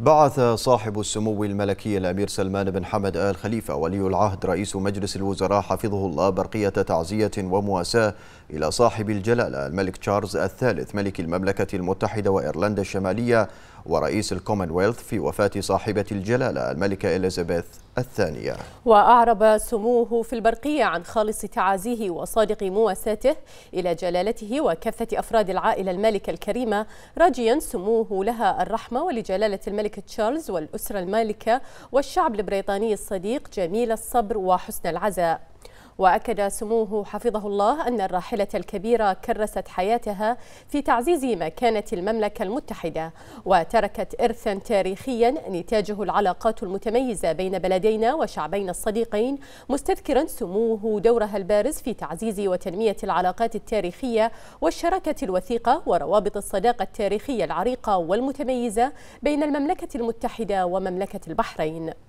بعث صاحب السمو الملكي الأمير سلمان بن حمد آل خليفة ولي العهد رئيس مجلس الوزراء حفظه الله برقية تعزية ومواساة إلى صاحب الجلالة الملك تشارلز الثالث ملك المملكة المتحدة وإيرلندا الشمالية ورئيس الكومنولث في وفاة صاحبة الجلالة الملكة إليزابيث الثانية وأعرب سموه في البرقية عن خالص تعازيه وصادق مواساته إلى جلالته وكافة أفراد العائلة المالكة الكريمة راجيا سموه لها الرحمة ولجلالة الملك تشارلز والأسرة المالكة والشعب البريطاني الصديق جميل الصبر وحسن العزاء وأكد سموه حفظه الله أن الراحلة الكبيرة كرست حياتها في تعزيز مكانة المملكة المتحدة وتركت إرثا تاريخيا نتاجه العلاقات المتميزة بين بلدينا وشعبينا الصديقين مستذكرا سموه دورها البارز في تعزيز وتنمية العلاقات التاريخية والشراكة الوثيقة وروابط الصداقة التاريخية العريقة والمتميزة بين المملكة المتحدة ومملكة البحرين